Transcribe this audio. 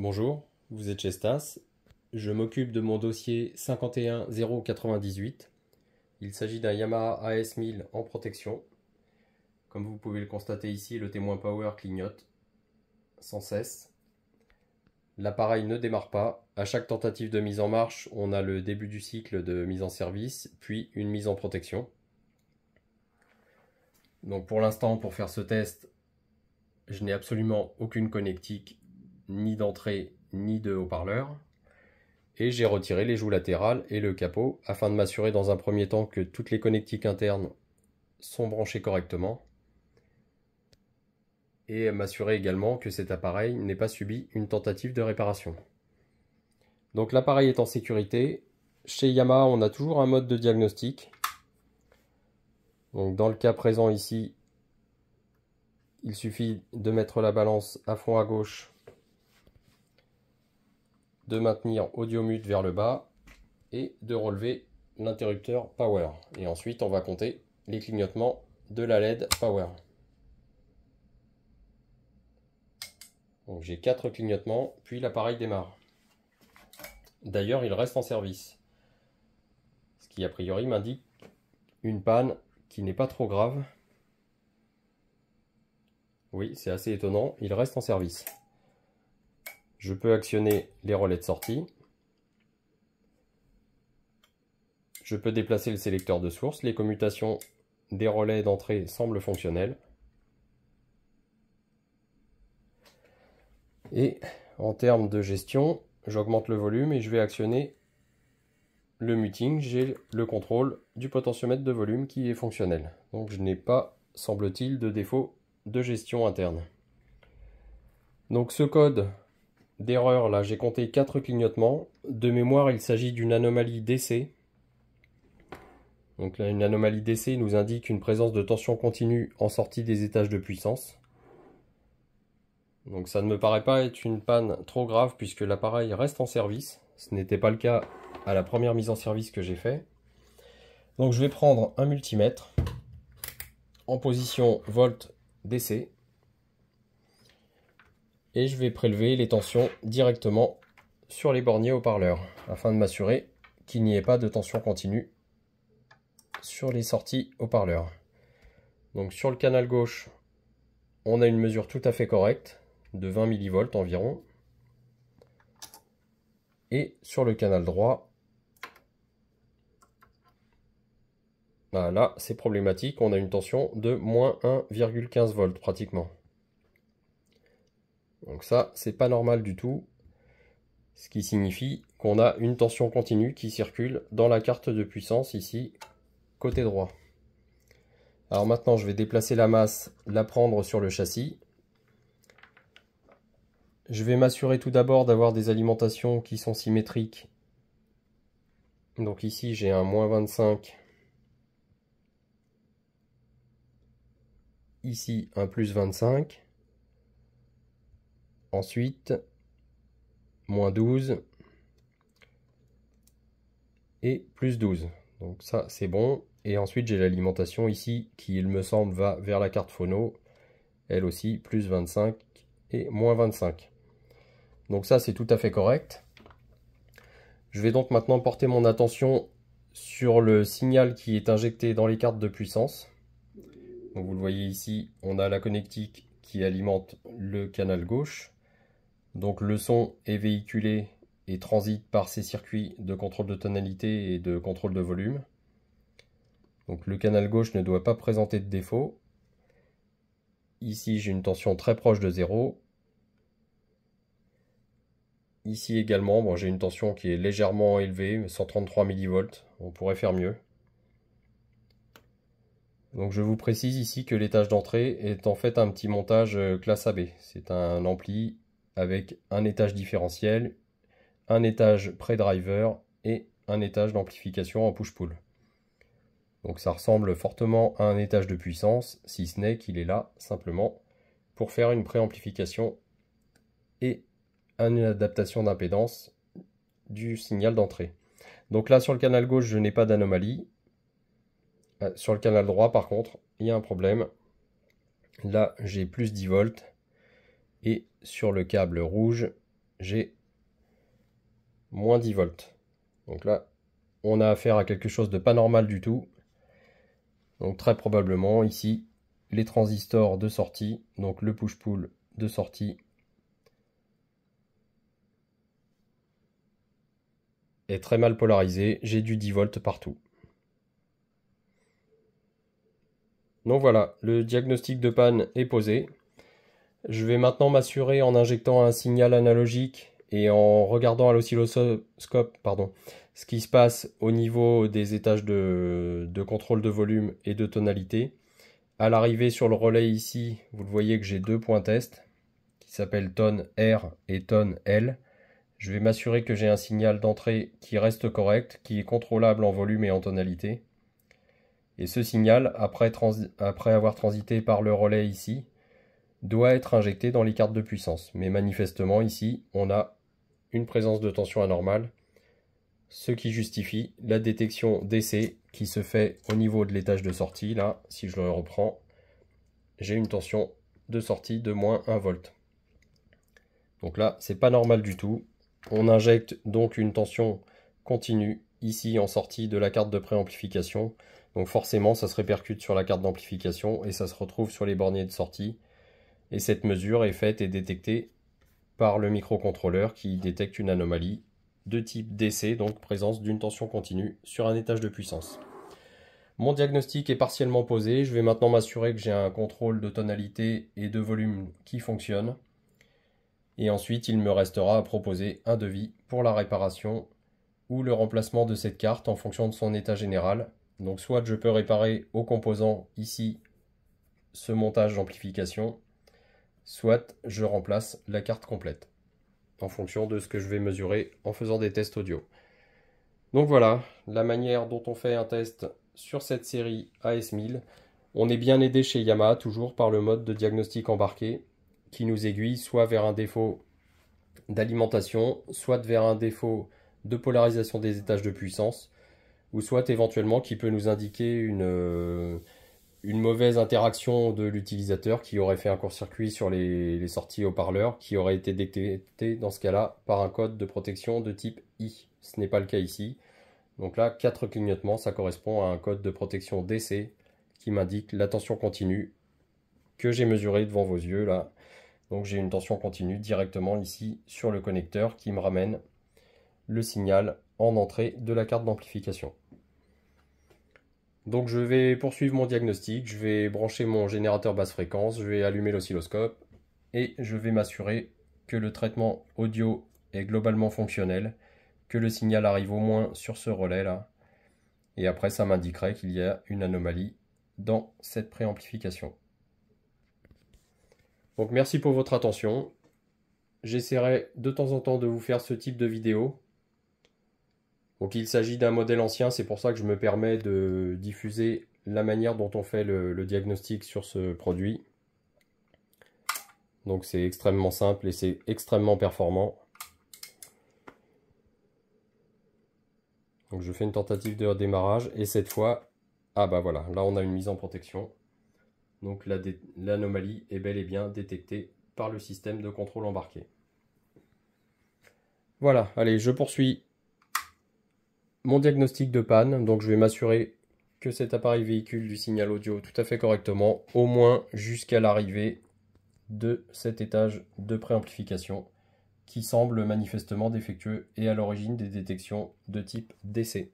Bonjour, vous êtes chez Stas. Je m'occupe de mon dossier 51098. Il s'agit d'un Yamaha AS1000 en protection. Comme vous pouvez le constater ici, le témoin power clignote sans cesse. L'appareil ne démarre pas. À chaque tentative de mise en marche, on a le début du cycle de mise en service, puis une mise en protection. Donc pour l'instant, pour faire ce test, je n'ai absolument aucune connectique ni d'entrée ni de haut-parleur. Et j'ai retiré les joues latérales et le capot afin de m'assurer dans un premier temps que toutes les connectiques internes sont branchées correctement. Et m'assurer également que cet appareil n'ait pas subi une tentative de réparation. Donc l'appareil est en sécurité. Chez Yamaha, on a toujours un mode de diagnostic. Donc dans le cas présent ici, il suffit de mettre la balance à fond à gauche de maintenir audio mute vers le bas et de relever l'interrupteur power. Et ensuite, on va compter les clignotements de la LED power. j'ai 4 clignotements, puis l'appareil démarre. D'ailleurs, il reste en service. Ce qui a priori m'indique une panne qui n'est pas trop grave. Oui, c'est assez étonnant, il reste en service je peux actionner les relais de sortie. Je peux déplacer le sélecteur de source. Les commutations des relais d'entrée semblent fonctionnelles. Et en termes de gestion, j'augmente le volume et je vais actionner le muting. J'ai le contrôle du potentiomètre de volume qui est fonctionnel. Donc je n'ai pas, semble-t-il, de défaut de gestion interne. Donc ce code d'erreur là, j'ai compté 4 clignotements. De mémoire, il s'agit d'une anomalie d'essai. Donc là, une anomalie d'essai nous indique une présence de tension continue en sortie des étages de puissance. Donc ça ne me paraît pas être une panne trop grave puisque l'appareil reste en service. Ce n'était pas le cas à la première mise en service que j'ai fait. Donc je vais prendre un multimètre en position volt d'essai et je vais prélever les tensions directement sur les borniers haut-parleurs afin de m'assurer qu'il n'y ait pas de tension continue sur les sorties haut-parleurs. Donc sur le canal gauche, on a une mesure tout à fait correcte de 20 mV environ. Et sur le canal droit, bah là c'est problématique, on a une tension de moins 1,15 volts pratiquement. Donc ça, c'est pas normal du tout. Ce qui signifie qu'on a une tension continue qui circule dans la carte de puissance ici, côté droit. Alors maintenant, je vais déplacer la masse, la prendre sur le châssis. Je vais m'assurer tout d'abord d'avoir des alimentations qui sont symétriques. Donc ici, j'ai un moins 25. Ici, un plus 25. Ensuite, moins 12 et plus 12. Donc ça, c'est bon. Et ensuite, j'ai l'alimentation ici qui, il me semble, va vers la carte phono. Elle aussi, plus 25 et moins 25. Donc ça, c'est tout à fait correct. Je vais donc maintenant porter mon attention sur le signal qui est injecté dans les cartes de puissance. Donc vous le voyez ici, on a la connectique qui alimente le canal gauche. Donc le son est véhiculé et transite par ces circuits de contrôle de tonalité et de contrôle de volume. Donc le canal gauche ne doit pas présenter de défaut. Ici j'ai une tension très proche de 0. Ici également, bon, j'ai une tension qui est légèrement élevée, 133 mV, on pourrait faire mieux. Donc je vous précise ici que l'étage d'entrée est en fait un petit montage euh, classe AB. C'est un ampli avec un étage différentiel, un étage pré-driver et un étage d'amplification en push-pull. Donc ça ressemble fortement à un étage de puissance, si ce n'est qu'il est là simplement pour faire une pré-amplification et une adaptation d'impédance du signal d'entrée. Donc là sur le canal gauche je n'ai pas d'anomalie. Euh, sur le canal droit par contre il y a un problème. Là j'ai plus 10 volts et sur le câble rouge j'ai moins 10 volts donc là on a affaire à quelque chose de pas normal du tout donc très probablement ici les transistors de sortie donc le push-pull de sortie est très mal polarisé j'ai du 10 volts partout donc voilà le diagnostic de panne est posé je vais maintenant m'assurer en injectant un signal analogique et en regardant à l'oscilloscope ce qui se passe au niveau des étages de, contrôle de volume et de tonalité. À l'arrivée sur le relais ici, vous le voyez que j'ai deux points test qui s'appellent tonne R et tonne L. Je vais m'assurer que j'ai un signal d'entrée qui reste correct, qui est contrôlable en volume et en tonalité. Et ce signal, après avoir transité par le relais ici, doit être injecté dans les cartes de puissance. Mais manifestement, ici, on a une présence de tension anormale, ce qui justifie la détection d'essai qui se fait au niveau de l'étage de sortie. Là, si je le reprends, j'ai une tension de sortie de moins 1 volt. Donc là, c'est pas normal du tout. On injecte donc une tension continue ici en sortie de la carte de préamplification. Donc forcément, ça se répercute sur la carte d'amplification et ça se retrouve sur les borniers de sortie. Et cette mesure est faite et détectée par le microcontrôleur qui détecte une anomalie de type DC, donc présence d'une tension continue sur un étage de puissance. Mon diagnostic est partiellement posé, je vais maintenant m'assurer que j'ai un contrôle de tonalité et de volume qui fonctionne. Et ensuite, il me restera à proposer un devis pour la réparation ou le remplacement de cette carte en fonction de son état général. Donc soit je peux réparer au composant ici ce montage d'amplification, soit je remplace la carte complète, en fonction de ce que je vais mesurer en faisant des tests audio. Donc voilà, la manière dont on fait un test sur cette série AS1000. On est bien aidé chez Yamaha toujours par le mode de diagnostic embarqué qui nous aiguille soit vers un défaut d'alimentation, soit vers un défaut de polarisation des étages de puissance, ou soit éventuellement qui peut nous indiquer une euh, une mauvaise interaction de l'utilisateur qui aurait fait un court-circuit sur les, sorties haut-parleurs qui aurait été détectée dans ce cas-là par un code de protection de type I. Ce n'est pas le cas ici. Donc là, 4 clignotements, ça correspond à un code de protection DC qui m'indique la tension continue que j'ai mesurée devant vos yeux là. Donc j'ai une tension continue directement ici sur le connecteur qui me ramène le signal en entrée de la carte d'amplification. Donc je vais poursuivre mon diagnostic, je vais brancher mon générateur basse fréquence, je vais allumer l'oscilloscope et je vais m'assurer que le traitement audio est globalement fonctionnel, que le signal arrive au moins sur ce relais là. Et après ça m'indiquerait qu'il y a une anomalie dans cette préamplification. Donc merci pour votre attention. J'essaierai de temps en temps de vous faire ce type de vidéo donc il s'agit d'un modèle ancien, c'est pour ça que je me permets de diffuser la manière dont on fait le, diagnostic sur ce produit. Donc c'est extrêmement simple et c'est extrêmement performant. Donc je fais une tentative de redémarrage et cette fois, ah bah voilà, là on a une mise en protection. Donc l'anomalie est bel et bien détectée par le système de contrôle embarqué. Voilà, allez, je poursuis mon diagnostic de panne, donc je vais m'assurer que cet appareil véhicule du signal audio tout à fait correctement, au moins jusqu'à l'arrivée de cet étage de préamplification qui semble manifestement défectueux et à l'origine des détections de type DC.